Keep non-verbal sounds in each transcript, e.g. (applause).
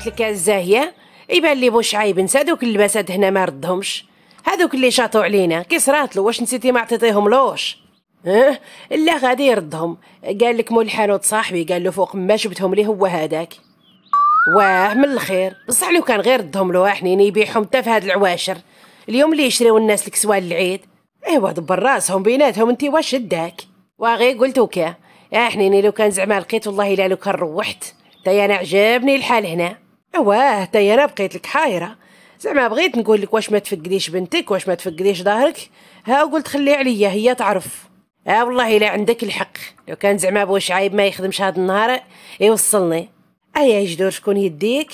قلت لك الزاهيه يبان لي عيب نسى دوك اللباسات هنا ما ردهمش هذوك اللي شاطوا علينا كي صراتلو واش نسيتي ما عطيتيهم لوش اه لا غادي يردهم قال لك مول الحانوت صاحبي قال له فوق ما جبتهم ليه هو هذاك واه من الخير بصح لو كان غير ردهم له حنين يبيعهم حتى في هاد العواشر اليوم اللي يشريو الناس الكسوال العيد ايوا دبر راسهم بيناتهم انت واش داك واغي قلت وكا حنيني لو كان زعما لقيت والله الا لو كان روحت تا انا عجبني الحال هنا اواه تيرا بقيت لك حايره زعما بغيت نقول لك واش ما تفقديش بنتك واش ما تفقديش ظهرك ها قلت خلي عليا هي تعرف ها آه، والله الا عندك الحق لو كان زعما بوش عايب ما يخدمش هاد النهار يوصلني ايا جدور شكون يديك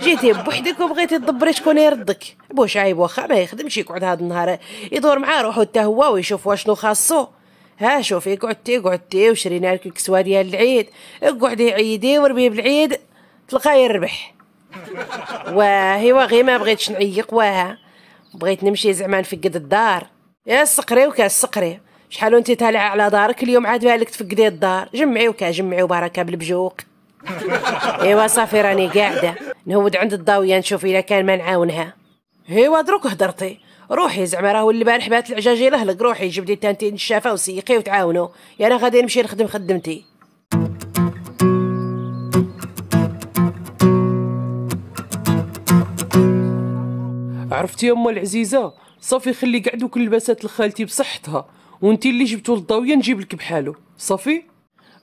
جيتي بوحدك وبغيتي تدبري شكون يردك بوش عايب واخا ما يخدمش يقعد هاد النهار يدور مع روحو حتى هو ويشوف واشنو خاصو ها شوفي قعدتي قعدتي وشرينا لك الكسوه ديال العيد قعدي عيدي وربي بالعيد تلقاي الربح (laughs) واه ايوا غير ما بغيتش نعيق واها بغيت نمشي زعما نفقد الدار يا السقري وكا السقري شحال انت طالعه على دارك اليوم عاد بالك تفقدي الدار جمعي وكا جمعي وبركه بالبجوق (laughs) ايوا صافي راني قاعده نهود عند الضاويه نشوف اذا كان ما نعاونها ايوا دروك هضرتي روحي زعما راهو البارح بات العجاجيل اهلك روحي جبدي تانتين الشافه وسيقي وتعاونوا يا انا غادي نمشي نخدم خدمتي عرفتي يا أم العزيزة صافي خلي كاع دوك اللباسات لخالتي بصحتها وانتي اللي جبتو للضاويه نجيب لك بحالو صافي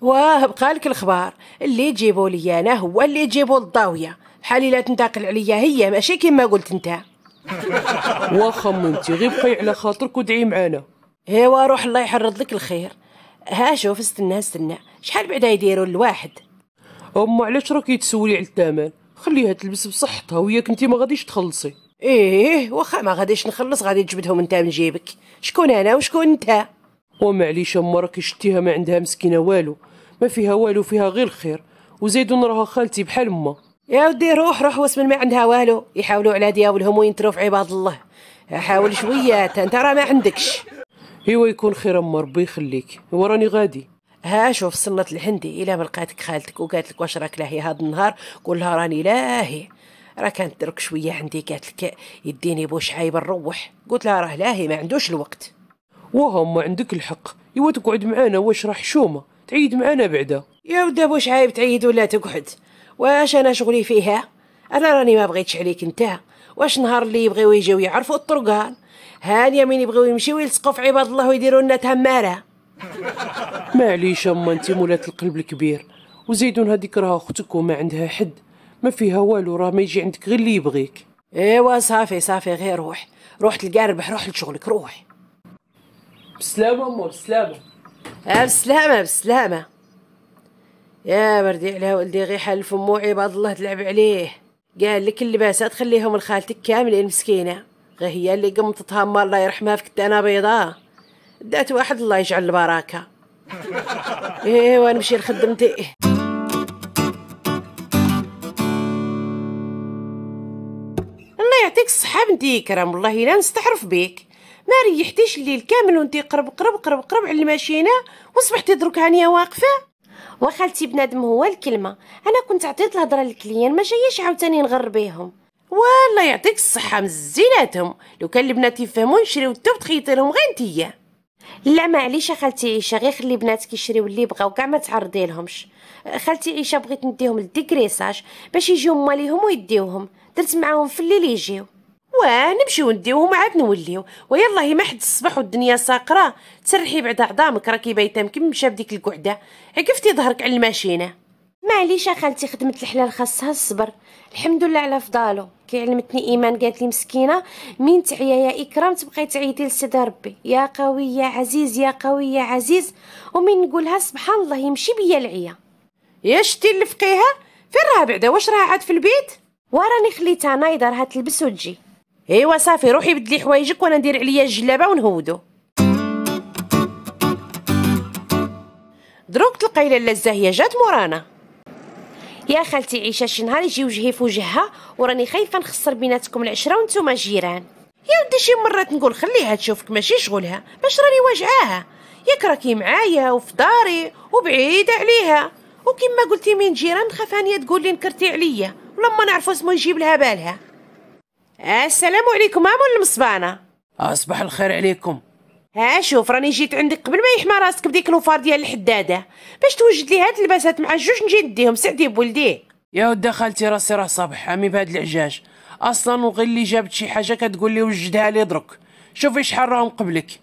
واه بقالك الخبار اللي تجيبو لي انا هو اللي تجيبو للضاويه بحال لا تنتقل عليا هي ماشي كيما قلت انت (laughs) واخا منتي غير بقي على خاطرك ودعي معانا ايوا روح الله يحرض لك الخير ها شوف استنى استنى شحال بعدا يديروا الواحد اما علاش راكي تسولي على الثمن خليها تلبس بصحتها وياك انت ما غاديش تخلصي ايه واخا ما غاديش نخلص غادي تجبدهم انت من جيبك شكون انا وشكون انت ومعليش اما راكي شتيها ما عندها مسكينه والو ما فيها والو فيها غير الخير وزيد راها خالتي بحال ما يا ودي روح روح واسمن ما عندها والو يحاولوا على دياولهم وينتروا في عباد الله حاول شويه انت راه ما عندكش ايوا يكون خير اما ربي يخليك وراني غادي ها شوف سنة الحندي الا ما لقاتك خالتك وقالت لك واش راك لاهي هذا النهار قول لها راني لاهي راه كانت درك شويه عندي قالت لك يديني بوشعيبه نروح قلت لها راه لاهي ما عندوش الوقت وهم عندك الحق ايوا تقعد معانا واش راه حشومه تعيد معانا بعدا يا ودا بوشعيب تعيد ولا تقعد واش انا شغلي فيها انا راني ما بغيتش عليك انت واش نهار اللي يبغيو يجيو يعرفوا الطرقان هاني من يبغيو يمشيو يلصقوا في عباد الله ويديروا لنا تماره (laughs) معليش اما انت مولات القلب الكبير وزيدون هذيك راه اختك وما عندها حد ما فيها والو راه ما يجي عندك غير اللي يبغيك ايوا صافي صافي غير روح روح تلقى ربح روح لشغلك روح بسلامه امو بسلامه آه بسلامه بسلامه يا بردي على ولدي غير حل فمو عباد الله تلعب عليه قال لك اللباسات خليهم لخالتك كاملين مسكينه غير هي اللي قمطتها ما الله يرحمها في كتانه بيضاء دات واحد الله يجعل البركه (laughs) ايوا نمشي لخدمتي صحاب انتي كرام والله لا نستحرف بيك ما ريحتيش الليل كامل وانتي قرب قرب قرب قرب على الماشينه وصبحتي درك هانيه واقفه وخالتي بنادم هو الكلمه انا كنت عطيت الهضره للكليان ما جايش عاوتاني نغر بيهم والله يعطيك الصحه مزيناتهم لو كان البنات يفهموا نشريو التوب تخيطي لهم غير انتيا لا معليش خالتي عيشه غير خلي بناتك يشريو اللي بغاو كاع ما تعرضي لهمش خالتي عيشه بغيت نديهم للديكريساج باش يجيو ماليهم ويديوهم درت معاهم في الليل يجيو ونمشي نمشيو نديوهم عاد نوليو ويلاه ما حد الصباح والدنيا ساقره تسرحي بعد عظامك راكي بايته مكمشه بديك القعده عقفتي ظهرك على الماشينه معليش خالتي خدمت الحلال خاصها الصبر الحمد لله على فضاله كيعلمتني ايمان قالت لي مسكينه مين تعيا يا اكرام تبقاي تعيدي لسيد ربي يا قوي يا عزيز يا قوي يا عزيز ومين نقولها سبحان الله يمشي بيا العيا يا شتي اللي فقيها فين راه بعدا واش راه عاد في البيت وراني خليتها نايضه راها تلبس وتجي ايوا صافي روحي بدلي حوايجك وانا ندير عليا الجلابه ونهودو دروك تلقاي لالا الزاهيه جات مورانا يا خالتي عيشه شي نهار يجي وجهي في وجهها وراني خايفه نخسر بيناتكم العشره وانتم جيران يا ودي شي مرات نقول خليها تشوفك ماشي شغلها باش راني واجعاها ياك راكي معايا وفي داري وبعيده عليها وكما قلتي من جيران خفانيه تقول لي نكرتي عليا ولما نعرفوا اسمو يجيب لها بالها السلام عليكم ها مول المصبانه اصبح الخير عليكم ها شوف راني جيت عندك قبل ما يحمى راسك بديك لوفار ديال الحداده باش توجد لي هاد اللباسات مع جوج نجي نديهم سعدي بولدي يا ود خالتي راسي راه صبح عمي بهاد العجاج اصلا وغير اللي جابت شي حاجه كتقول لي وجدها لي درك شوفي شحال راهم قبلك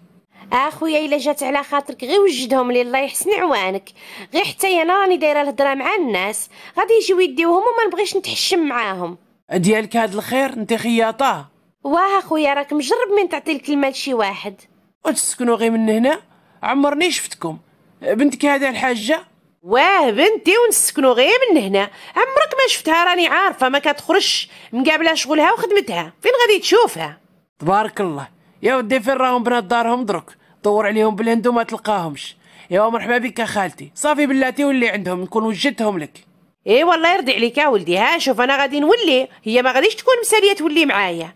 اخويا الا جات على خاطرك غير وجدهم لي الله يحسن عوانك غير حتى انا راني دايره الهضره مع الناس غادي يجيو يديوهم وما نبغيش نتحشم معاهم ديالك هاد الخير انت خياطه واه اخويا راك مجرب من تعطي الكلمه لشي واحد وتسكنوا غير من هنا عمرني شفتكم بنتك هذا الحاجه واه بنتي ونسكنوا غير من هنا عمرك ما شفتها راني عارفه ما كتخرجش مقابله شغلها وخدمتها فين غادي تشوفها تبارك الله يا ودي فين راهم بنات دارهم درك دور عليهم بالهند وما تلقاهمش يا مرحبا بك خالتي صافي بلاتي واللي عندهم نكون وجدتهم لك ايه والله يرضي عليك ولدي ها شوف انا غادي نولي هي ما غاديش تكون مساليه تولي معايا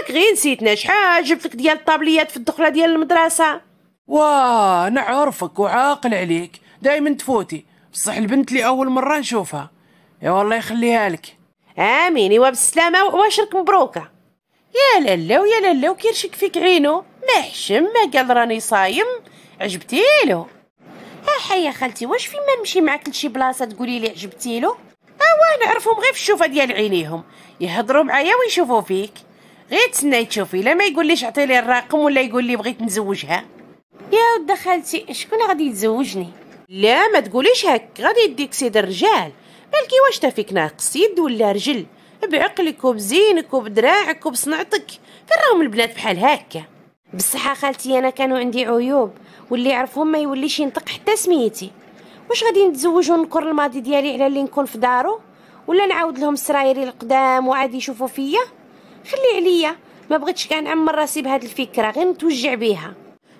راك غير نسيتنا شحال جبت لك ديال الطابليات في الدخله ديال المدرسه واه نعرفك وعاقل عليك دائما تفوتي بصح البنت اللي اول مره نشوفها يا والله يخليها لك امين ايوا بالسلامه واشرك مبروكه يا لالا ويا لالا وكيرشك فيك عينو ما حشم ما قال راني صايم عجبتيلو احا يا خالتي واش فين ما نمشي معاك لشي بلاصه تقولي لي عجبتي له اوا نعرفهم غير في الشوفه ديال عينيهم يهضروا معايا ويشوفوا فيك غير تسناي تشوفي لا ما يقوليش عطي لي الرقم ولا يقول لي بغيت نزوجها يا ود خالتي شكون غادي يتزوجني لا ما تقوليش هك غادي يديك سيد الرجال بالكي واش تا فيك ناقص يد ولا رجل بعقلك وبزينك وبدراعك وبصنعتك فين راهم البنات بحال هكا بصح خالتي انا كانوا عندي عيوب واللي يعرفهم ما يوليش ينطق حتى سميتي واش غادي نتزوج ونكر الماضي ديالي على اللي نكون في دارو ولا نعاود لهم سرايري القدام وعاد يشوفوا فيا خلي عليا ما بغيتش كاع نعمر راسي بهاد الفكره غير نتوجع بيها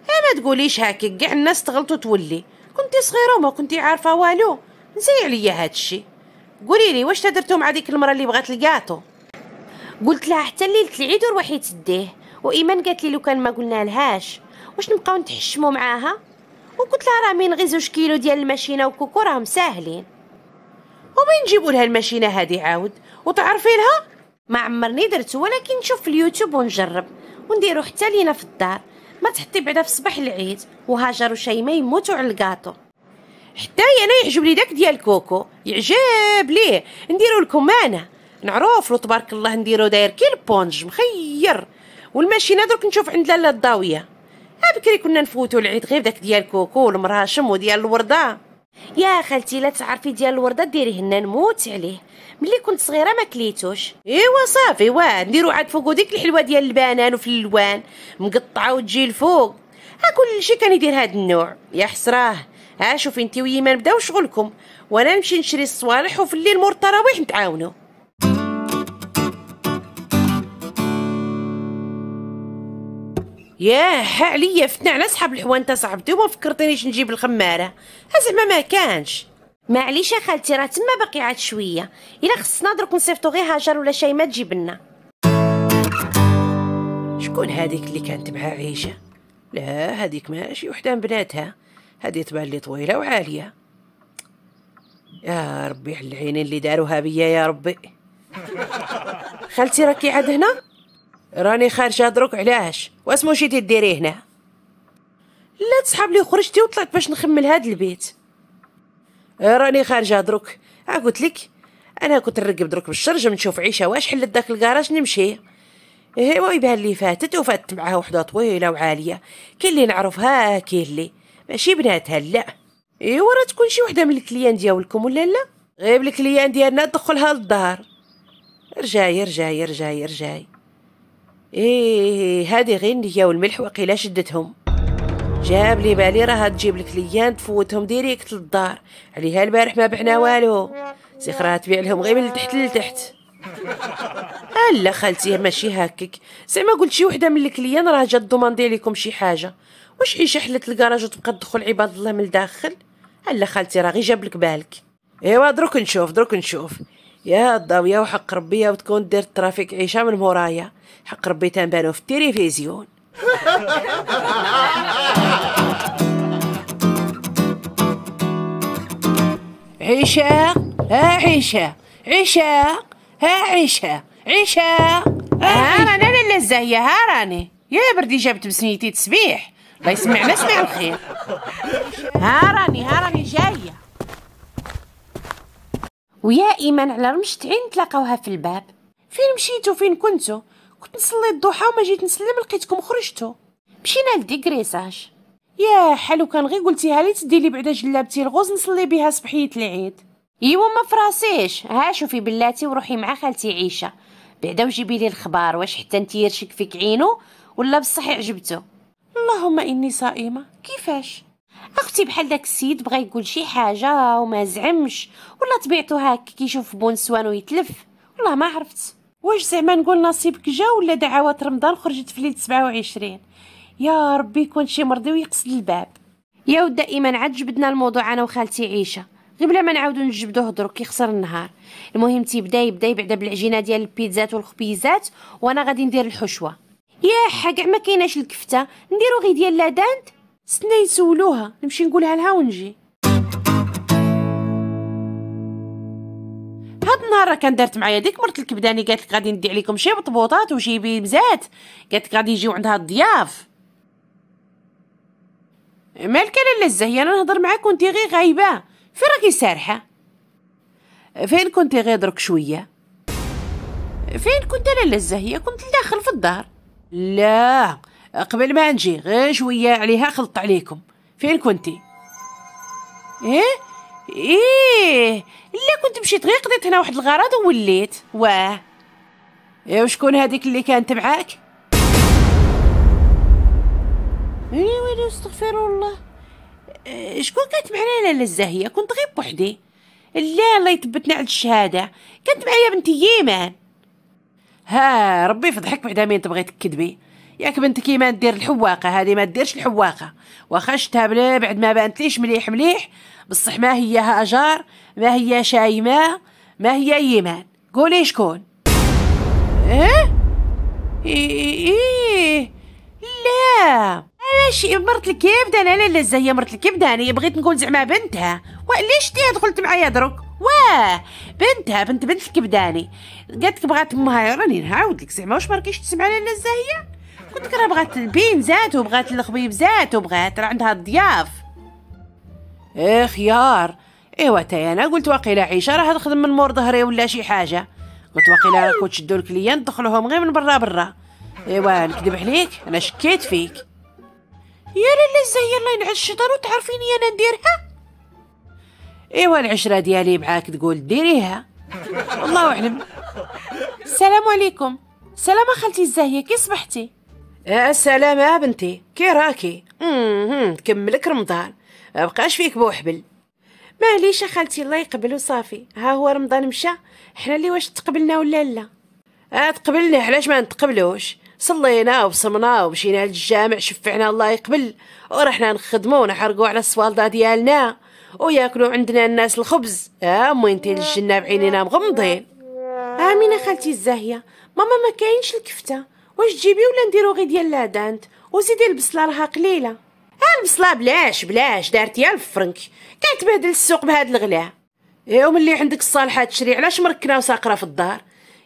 ما تقوليش هاكي كاع الناس تغلطوا تولي كنتي صغيره وما كنتي عارفه والو نسي عليا هادشي قولي لي واش تدرتو مع ديك المره اللي بغات الكاطو قلت لها حتى ليله العيد وروحي تديه وايمان قالت لي لو كان ما قلنا لهاش واش نبقاو نتحشموا معاها وقلت لها راه مين غير زوج كيلو ديال الماشينه وكوكو راهم ساهلين ومين نجيبوا لها الماشينه هذه عاود وتعرفي لها ما عمرني درت ولكن نشوف في اليوتيوب ونجرب ونديرو حتى لينا في الدار ما تحطي بعدا في صباح العيد وهاجر وشيماء يموتوا على الكاطو حتى انا يعجبني داك ديال كوكو يعجب ليه نديرو لكم انا نعرف تبارك الله نديرو داير كي البونج مخير والماشينه درك نشوف عند لاله الضاويه بكري كنا نفوتو العيد غير داك ديال كوكو والمراشم وديال الورده يا خالتي لا تعرفي ديال الورده ديريهن نموت عليه ملي كنت صغيره ما كليتوش ايوا صافي واه نديرو عاد فوقو ديك الحلوه ديال البنان وفي الالوان مقطعه وتجي الفوق ها كلشي كان يدير هاد النوع يا حسراه ها شوفي انت ويما بداو شغلكم وانا نمشي نشري الصوالح وفي الليل مور التراويح نتعاونوا ياه عليا فتنا على صحاب الحوانت صاحبتي وما فكرتينيش نجيب الخمارة زعما ما كانش معليش يا خالتي راه تما باقي عاد شويه الا خصنا درك نصيفطو غير هاجر ولا ما تجيب لنا شكون هذيك اللي كانت مع عيشه لا هذيك ماشي وحده من بناتها هذه تبان لي طويله وعاليه يا ربي على العينين اللي داروها بيا يا ربي (laughs) خالتي راكي عاد هنا راني خارجة دروك علاش واسمو شي ديري هنا لا تسحب لي خرجتي وطلعت باش نخمل هاد البيت راني خارجة دروك قلت لك انا كنت نرقب دروك بالشرجم نشوف عيشه واش حلت داك الكراج نمشي ايوا يبان لي فاتت وفاتت معاها وحده طويله وعاليه كاين اللي نعرفها كاين اللي ماشي بناتها لا ايوا راه تكون شي وحده من الكليان ديالكم ولا لا غير الكليان ديالنا دخلها للدار رجاي رجاي رجاي رجاي إيه هادي غير النية والملح وقيلا شدتهم جاب لي بالي راه تجيب الكليان تفوتهم ديريكت للدار عليها البارح ما بعنا والو سيخ خرا تبيع لهم غير من تحت لتحت الا خالتي ماشي هكك زعما قلت شي وحده من الكليان راه جات دوماندي لكم شي حاجه واش عيشه حلت الكراج وتبقى تدخل عباد الله من الداخل الا خالتي راه غير جاب لك بالك ايوا دروك نشوف دروك نشوف يا الضاوية وحق ربي وتكون دير ترافيك عيشة من مورايا حق ربي تنبانو في التلفزيون عيشة ها عيشة عيشة ها عيشة عيشة ها راني انا الزاهية ها راني يا بردي جابت بسنيتي تسبيح الله يسمعنا سمع الخير ها راني ها راني جايه ويا ايمان على رمشت عين تلاقاوها في الباب فين مشيتو فين كنتو كنت نصلي الضحى وما جيت نسلم لقيتكم خرجتو مشينا لديكريساج يا حلو كان غير قلتيها لي تدي لي بعدا جلابتي الغوز نصلي بها صبحيه العيد ايوا ما فراسيش ها شوفي بلاتي وروحي مع خالتي عيشه بعدا وجيبي لي الخبار واش حتى انت يرشك فيك عينو ولا بصح عجبتو اللهم اني صائمه كيفاش اختي بحال داك السيد بغا يقول شي حاجه وما زعمش ولا طبيعتو هاك كيشوف بونسوان ويتلف والله ما عرفت واش زعما نقول نصيبك جا ولا دعوات رمضان خرجت في ليله 27 يا ربي يكون شي مرضي ويقصد الباب يا ود دائما عاد جبدنا الموضوع انا وخالتي عيشه غير بلا ما نعاودو نجبدوه دروك كيخسر النهار المهم تيبدا يبدا يبعدا بالعجينه ديال البيتزات والخبيزات وانا غادي ندير الحشوه يا حق ما كايناش الكفته نديرو غير ديال لادانت استنى يسولوها نمشي نقولها لها ونجي هاد النهار كان دارت معايا ديك مرت الكبداني قالت لك غادي ندي عليكم شي بطبوطات وشي بيبزات قالت لك غادي يجيو عندها الضياف مالك لا هي انا نهضر معاك وانت غير غايبه فين راكي سارحه فين كنتي غير درك شويه فين كنت لا هي كنت لداخل في الدار لا قبل ما نجي غير شوية عليها خلط عليكم فين كنتي؟ إيه؟ إيه؟ لا كنت مشيت غير قضيت هنا واحد الغرض ووليت واه إيه وشكون هذيك اللي كانت معاك؟ إيه ويلي استغفر الله إيه، شكون كانت معنا لالا الزاهية كنت غير بوحدي لا الله يثبتنا على الشهادة كانت معايا بنتي ييمان ها ربي يفضحك بعدا مين تبغي تكذبي ياك بنت كيما دير الحواقه هذه ما ديرش الحواقه واخا شتها بلا بعد ما بانتليش مليح مليح بصح ما هي هاجر ما هي شايمه ما هي ايمان قولي شكون ايه ايه, لا علاش مرت الكبده انا لا لا زي مرت الكبده انا بغيت نقول زعما بنتها وليش تي دخلت معايا درك واه بنتها بنت بنت الكبداني قالت لك بغات امها راني نعاود لك زعما واش ماركيش تسمع لاله الزاهيه بكره بغات البين زاد وبغات الخبيب زاد وبغات راه عندها الضياف ايه خيار ايوا تايا انا قلت واقيلا عيشه راه تخدم من مور ظهري ولا شي حاجه قلت واقيلا راكو تشدو الكليان دخلوهم غير من برا برا ايوا نكذب عليك انا شكيت فيك يا لالا الزهية الله ينعس الشيطان وتعرفيني انا نديرها ايوا العشره ديالي معاك تقول ديريها الله اعلم (laughs) السلام عليكم سلام خالتي الزاهيه كي صبحتي أه، السلامة يا بنتي كي راكي تكملك رمضان مبقاش فيك بوحبل معليش خالتي الله يقبل وصافي ها هو رمضان مشى حنا اللي واش تقبلنا ولا لا اه تقبلنا علاش ما نتقبلوش صلينا وصمنا ومشينا للجامع شفعنا الله يقبل ورحنا نخدمو ونحرقو على السوالدة ديالنا وياكلو عندنا الناس الخبز اه موينتي للجنة بعينينا مغمضين امين خالتي الزاهية ماما ما كاينش الكفته واش تجيبي ولا نديرو غي ديال لادانت وزيدي البصله راها قليله ها البصله بلاش بلاش دارتيها الفرنك كتبهدل السوق بهاد الغلاء يوم إيه، اللي عندك الصالحه تشري علاش مركنه وساقره في الدار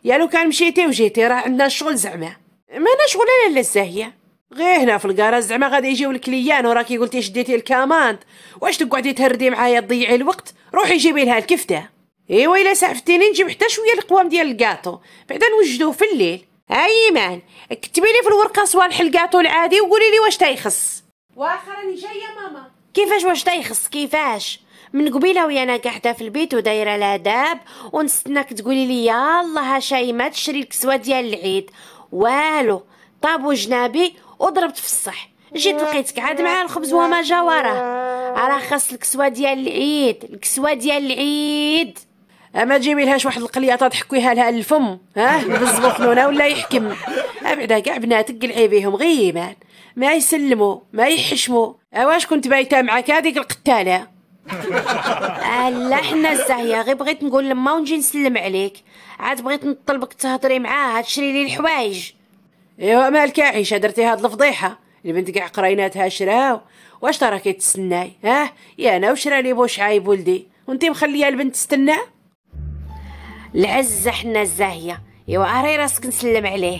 يا لو كان مشيتي وجيتي راه عندنا الشغل زعما ما انا شغل انا الزاهيه غير هنا في الكراج زعما غادي يجيو الكليان وراكي قلتي شديتي الكاماند واش تقعدي تهردي معايا تضيعي الوقت روحي جيبي لها الكفته ايوا الا سعفتيني نجيب حتى شويه القوام ديال الكاطو بعدا نوجدوه في الليل ايمن كتبي لي في الورقه صوالح الكاطو العادي وقولي لي واش تيخص واخا راني جايه ماما كيفاش واش تيخص كيفاش من قبيله ويانا قاعده في البيت ودايره الاداب ونستناك تقولي لي يالله ها شيماء تشري الكسوه ديال العيد والو طاب جنابي وضربت في الصح جيت لقيتك عاد مع الخبز وما جا وراه راه خاص الكسوه ديال العيد الكسوه ديال العيد اما تجيبي لهاش واحد القليطه تحكيها لها الفم ها (laughs) بالزبطنونه ولا يحكم ابعدا كاع بناتك لعيبيهم غيمان ما يسلموا ما يحشموا اواش كنت بايته معاك هذيك القتاله (laughs) لا حنا الزاهية غير بغيت نقول لما ونجي نسلم عليك عاد بغيت نطلبك تهضري معاها تشري لي الحوايج ايوا مالك عيشة درتي هاد الفضيحة البنت كاع قريناتها شراو واش تراكي تستناي ها يا انا وشرا لي بوش عايب ولدي وانتي مخليه البنت تستناه العزة حنا الزاهية ايوا اري راسك نسلم عليه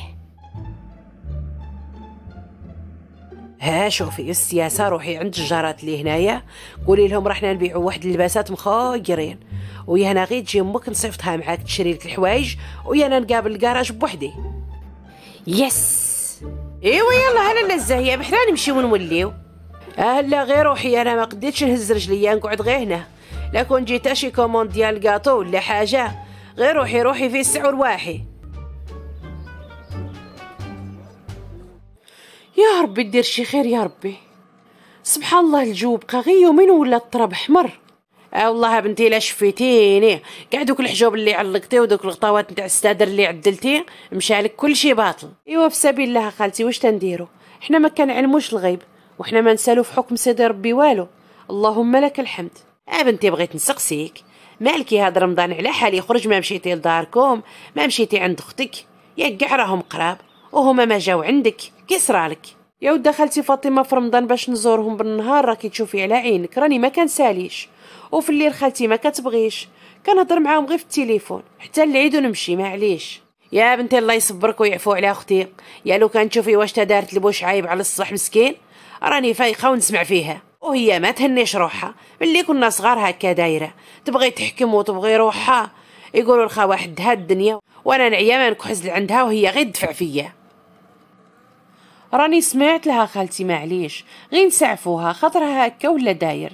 ها شوفي السياسة روحي عند الجارات اللي هنايا قولي لهم رحنا نبيعوا واحد اللباسات مخيرين ويا هنا غير تجي امك نصيفطها معاك تشري لك الحوايج ويا انا نقابل الكراج بوحدي يس ايوا يلا هلا الزاهية بحنا نمشيو ونوليو هلا آه، غير روحي انا ما قديتش نهز رجليا نقعد غير هنا لا كون جيت شي كوموند ديال الكاطو ولا حاجه غير روحي روحي في السعر واحي يا ربي دير شي خير يا ربي سبحان الله الجو بقى غي يومين ولا التراب احمر اه والله بنتي لا شفيتيني كاع دوك الحجوب اللي علقتي ودوك الغطاوات نتاع السدر اللي عدلتي مشى لك كلشي باطل ايوا في سبيل الله خالتي واش تنديرو حنا ما كنعلموش الغيب وحنا ما نسالو في حكم سيدي ربي والو اللهم لك الحمد اه بنتي بغيت نسقسيك مالكي هاد رمضان على حالي خرج ما مشيتي لداركم ما مشيتي عند اختك ياك كاع راهم قراب وهما ما جاو عندك كي صرالك يا ود خالتي فاطمه في رمضان باش نزورهم بالنهار راكي تشوفي على عينك راني ما كنساليش وفي الليل خالتي ما كتبغيش كنهضر معاهم غير في التليفون حتى العيد ونمشي معليش يا بنتي الله يصبرك ويعفو على اختي يا لو كان تشوفي واش تدارت لبوش عايب على الصح مسكين راني فايقه ونسمع فيها وهي ما تهنيش روحها ملي كنا صغار هكا دايره تبغي تحكم وتبغي روحها يقولوا لخا هاد الدنيا وانا نعيا ما نكحز لعندها وهي غير تدفع فيا راني سمعت لها خالتي معليش غير نسعفوها خاطرها هكا ولا داير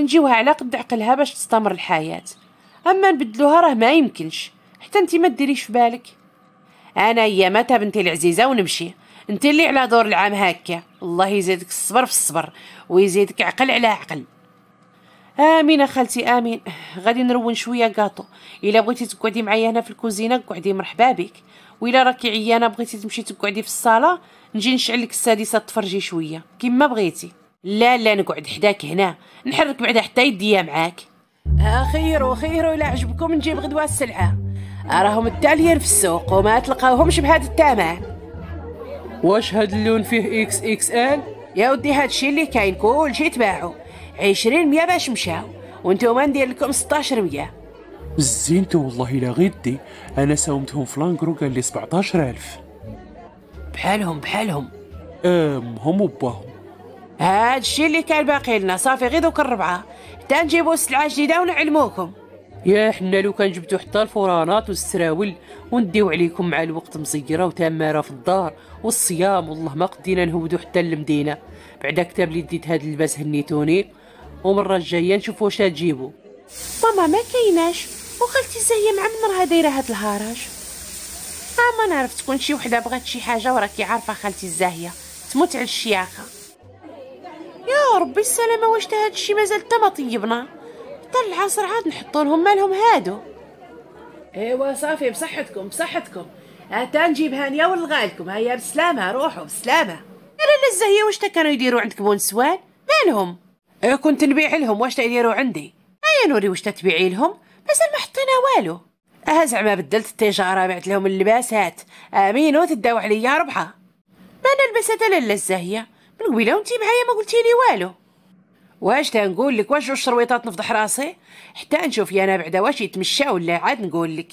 نجيوها على قد عقلها باش تستمر الحياه اما نبدلوها راه ما يمكنش حتى انت ما ديريش في بالك انا يا متى بنتي العزيزه ونمشي انت اللي على دور العام هكا الله يزيدك الصبر في الصبر ويزيدك عقل على عقل امين خالتي امين غادي نرون شويه كاطو الا بغيتي تقعدي معايا هنا في الكوزينه قعدي مرحبا بك والا راكي عيانه بغيتي تمشي تقعدي في الصاله نجي نشعل لك السادسه تفرجي شويه كما بغيتي لا لا نقعد حداك هنا نحرك بعدا حتى يديا معاك خيرو خيرو الا عجبكم نجيب غدوه السلعه راهم التاليين في السوق وما تلقاوهمش بهذا الثمن واش هاد اللون فيه اكس اكس ال يا ودي هادشي اللي كاين كلشي تباعو 20 مية باش مشاو وانتوما ندير لكم 16 مية زينتو والله الا غدي انا ساومتهم في لانكرو قال لي 17000 بحالهم بحالهم ام هم وباهم هادشي اللي كان باقي لنا صافي غير دوك الربعه حتى نجيبو السلعه جديده ونعلموكم يا حنا لو كان جبتو حتى الفرانات والسراول ونديو عليكم مع الوقت مزيره وتماره في الدار والصيام والله ما قدينا نهودو حتى المدينه بعدا كتاب لي ديت هاد اللباس هنيتوني ومره الجايه نشوفو واش تجيبو ماما ما كايناش وخالتي زهيه مع منرها دايره هاد الهراج آه، ما نعرف تكون شي وحده بغات شي حاجه وراكي عارفه خالتي الزاهيه تموت على الشياخه يا ربي السلامه واش هاد الشي مازال حتى ما طيبنا العصر عاد نحطوا لهم مالهم هادو ايوا صافي بصحتكم بصحتكم هاتا نجيب هانية ونلغالكم هيا بسلامة روحوا بسلامة لا لا الزهية واش كانوا يديروا عندكم ونسوان مالهم إيه كنت نبيع لهم واش يديروا عندي هيا نوري واش تبيعي لهم مازال ما حطينا والو اه زعما بدلت التجارة بعت لهم اللباسات امين وتداو عليا ربحة ما نلبس انا لالا الزهية من قبيله وانتي معايا ما قلتي لي والو واش تنقول لك واش جوج شرويطات نفضح راسي حتى نشوف انا بعدا واش يتمشى ولا عاد نقول لك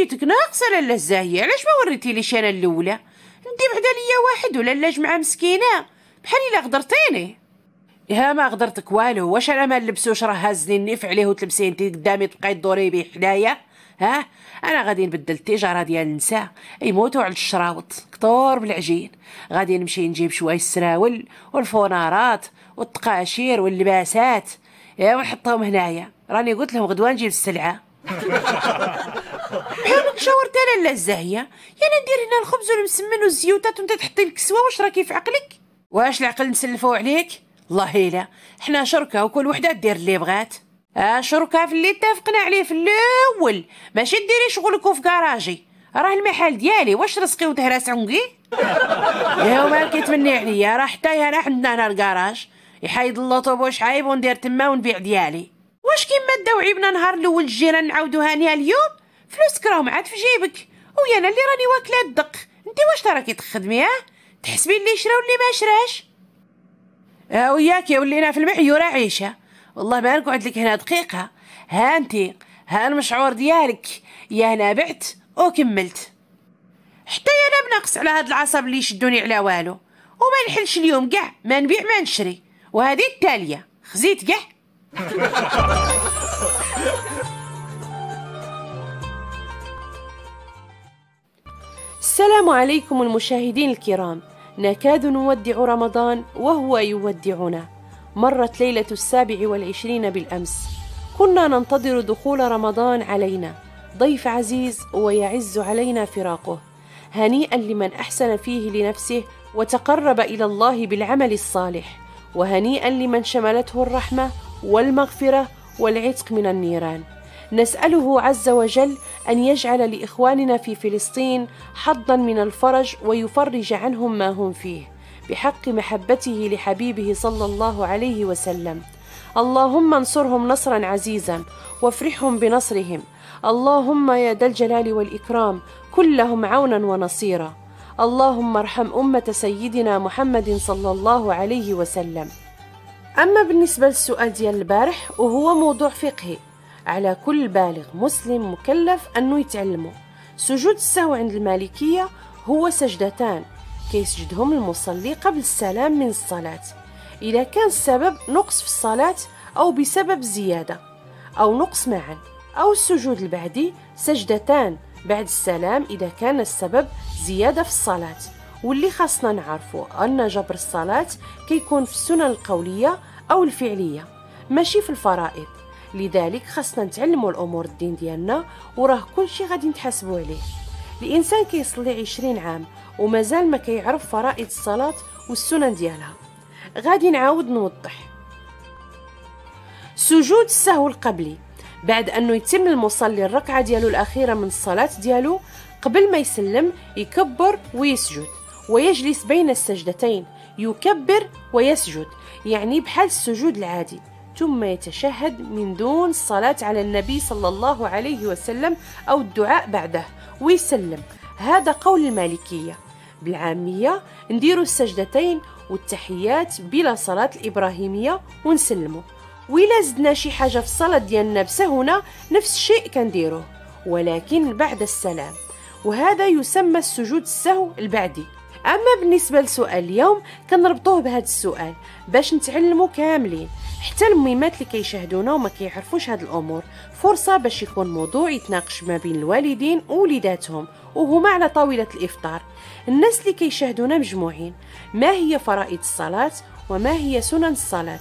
نيتك يعني ناقصه لاله الزاهيه علاش ما وريتيليش انا الاولى انت بعدا ليا واحد ولا لا جمعه مسكينه بحال الا غدرتيني ها ما غدرتك والو واش انا ما نلبسوش راه هازني النيف عليه وتلبسي انت قدامي تبقاي تدوري بيه حدايا ها انا غادي نبدل التجاره ديال النساء يموتوا على الشراوط كتور بالعجين غادي نمشي نجيب شويه السراول والفونارات والتقاشير واللباسات يا ونحطهم هنايا راني قلت لهم غدوه نجيب السلعه بحالك (laughs) شاورت انا الزاهيه يا انا ندير هنا الخبز والمسمن والزيوتات وانت تحطي الكسوه واش راكي في عقلك واش العقل مسلفو عليك الله لا حنا شركه وكل وحده دير اللي بغات آه شركه في اللي اتفقنا عليه في الاول ماشي ديري شغلك في كراجي راه المحل ديالي واش رزقي وتهراس عنقي (laughs) يا ومالك كيتمني عليا راه حتى انا عندنا هنا الكراج يحيد اللطب واش عيب وندير تما ونبيع ديالي واش كيما داو عيبنا نهار الاول الجيران نعاودو هانيه اليوم فلوسك راهم عاد في جيبك ويا انا اللي راني واكله الدق انت واش تراكي تخدمي اه تحسبي اللي شرا واللي ما شراش ها وياك يا ولينا في المحيورة عيشة والله ما نقعد لك هنا دقيقة ها انت ها المشعور ديالك يا هنا بعت وكملت حتى انا بنقص على هاد العصب اللي يشدوني على والو وما نحلش اليوم كاع ما نبيع ما نشري وهذه التالية خزيت كاع السلام عليكم المشاهدين الكرام نكاد نودع رمضان وهو يودعنا مرت ليلة السابع والعشرين بالأمس كنا ننتظر دخول رمضان علينا ضيف عزيز ويعز علينا فراقه هنيئا لمن أحسن فيه لنفسه وتقرب إلى الله بالعمل الصالح وهنيئا لمن شملته الرحمة والمغفرة والعتق من النيران نسأله عز وجل أن يجعل لإخواننا في فلسطين حظا من الفرج ويفرج عنهم ما هم فيه بحق محبته لحبيبه صلى الله عليه وسلم اللهم انصرهم نصرا عزيزا وافرحهم بنصرهم اللهم يا ذا الجلال والإكرام كلهم عونا ونصيرا اللهم ارحم أمة سيدنا محمد صلى الله عليه وسلم أما بالنسبة للسؤال ديال البارح وهو موضوع فقهي على كل بالغ مسلم مكلف أنه يتعلمه سجود السهو عند المالكية هو سجدتان كيسجدهم المصلي قبل السلام من الصلاة إذا كان السبب نقص في الصلاة أو بسبب زيادة أو نقص معا أو السجود البعدي سجدتان بعد السلام إذا كان السبب زيادة في الصلاة واللي خاصنا نعرفو أن جبر الصلاة كيكون في السنن القولية أو الفعلية ماشي في الفرائض لذلك خاصنا نتعلمو الأمور الدين ديالنا وراه كلشي غادي نتحاسبو عليه الإنسان كيصلي عشرين عام ومازال ما كيعرف فرائض الصلاة والسنن ديالها غادي نعاود نوضح سجود السهو القبلي بعد أنه يتم المصلي الركعة ديالو الأخيرة من الصلاة ديالو قبل ما يسلم يكبر ويسجد ويجلس بين السجدتين يكبر ويسجد يعني بحال السجود العادي ثم يتشهد من دون الصلاة على النبي صلى الله عليه وسلم أو الدعاء بعده ويسلم هذا قول المالكية بالعامية نديروا السجدتين والتحيات بلا صلاة الإبراهيمية ونسلمه وإلا زدنا شي حاجة في الصلاة ديالنا بسهونة نفس الشيء كنديروه ولكن بعد السلام وهذا يسمى السجود السهو البعدي أما بالنسبة لسؤال اليوم كنربطوه بهذا السؤال باش نتعلمو كاملين حتى الميمات اللي كيشاهدونا وما كيعرفوش هاد الامور فرصه باش يكون موضوع يتناقش ما بين الوالدين ووليداتهم وهما على طاوله الافطار الناس اللي كيشاهدونا مجموعين ما هي فرائض الصلاه وما هي سنن الصلاه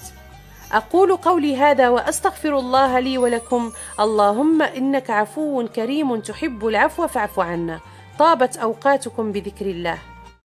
أقول قولي هذا وأستغفر الله لي ولكم اللهم إنك عفو كريم تحب العفو فاعف عنا طابت أوقاتكم بذكر الله